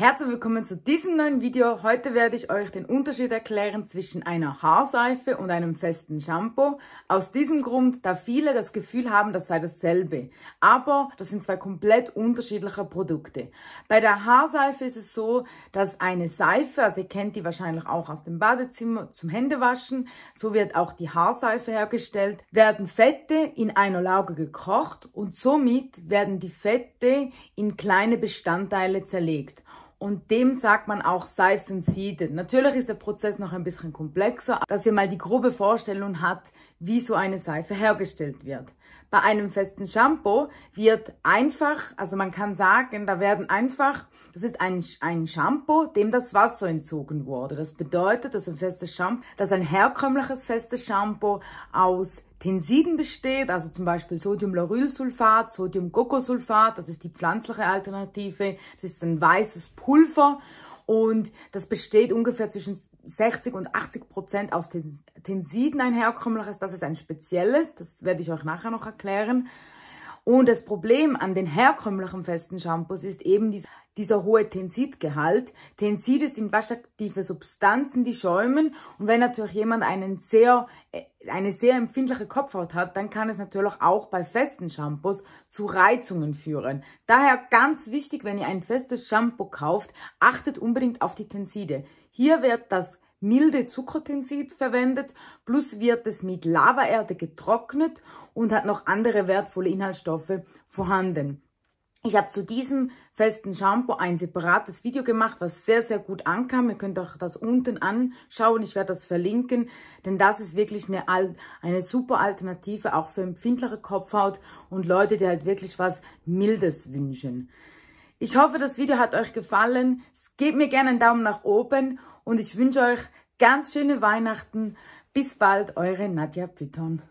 Herzlich willkommen zu diesem neuen Video. Heute werde ich euch den Unterschied erklären zwischen einer Haarseife und einem festen Shampoo. Aus diesem Grund, da viele das Gefühl haben, das sei dasselbe. Aber das sind zwei komplett unterschiedliche Produkte. Bei der Haarseife ist es so, dass eine Seife, also ihr kennt die wahrscheinlich auch aus dem Badezimmer zum Händewaschen, so wird auch die Haarseife hergestellt, werden Fette in einer Lauge gekocht und somit werden die Fette in kleine Bestandteile zerlegt. Und dem sagt man auch Seifensieden. Natürlich ist der Prozess noch ein bisschen komplexer, dass ihr mal die grobe Vorstellung habt, wie so eine Seife hergestellt wird. Bei einem festen Shampoo wird einfach, also man kann sagen, da werden einfach, das ist ein, ein Shampoo, dem das Wasser entzogen wurde. Das bedeutet, dass ein festes Shampoo, dass ein herkömmliches festes Shampoo aus Tensiden besteht, also zum Beispiel Sodiumlaurylsulfat, Sodiumgurkosulfat, das ist die pflanzliche Alternative, das ist ein weißes Pulver und das besteht ungefähr zwischen 60 und 80 Prozent aus Tensiden, ein herkömmliches. Das ist ein spezielles, das werde ich euch nachher noch erklären. Und das Problem an den herkömmlichen festen Shampoos ist eben diese dieser hohe Tensidgehalt. Tenside sind waschaktive Substanzen, die schäumen. Und wenn natürlich jemand einen sehr, äh, eine sehr empfindliche Kopfhaut hat, dann kann es natürlich auch bei festen Shampoos zu Reizungen führen. Daher ganz wichtig, wenn ihr ein festes Shampoo kauft, achtet unbedingt auf die Tenside. Hier wird das milde Zuckertensid verwendet, plus wird es mit Lavaerde getrocknet und hat noch andere wertvolle Inhaltsstoffe vorhanden. Ich habe zu diesem festen Shampoo ein separates Video gemacht, was sehr, sehr gut ankam. Ihr könnt auch das unten anschauen. Ich werde das verlinken, denn das ist wirklich eine, eine super Alternative, auch für empfindlichere Kopfhaut und Leute, die halt wirklich was Mildes wünschen. Ich hoffe, das Video hat euch gefallen. Gebt mir gerne einen Daumen nach oben und ich wünsche euch ganz schöne Weihnachten. Bis bald, eure Nadja Python.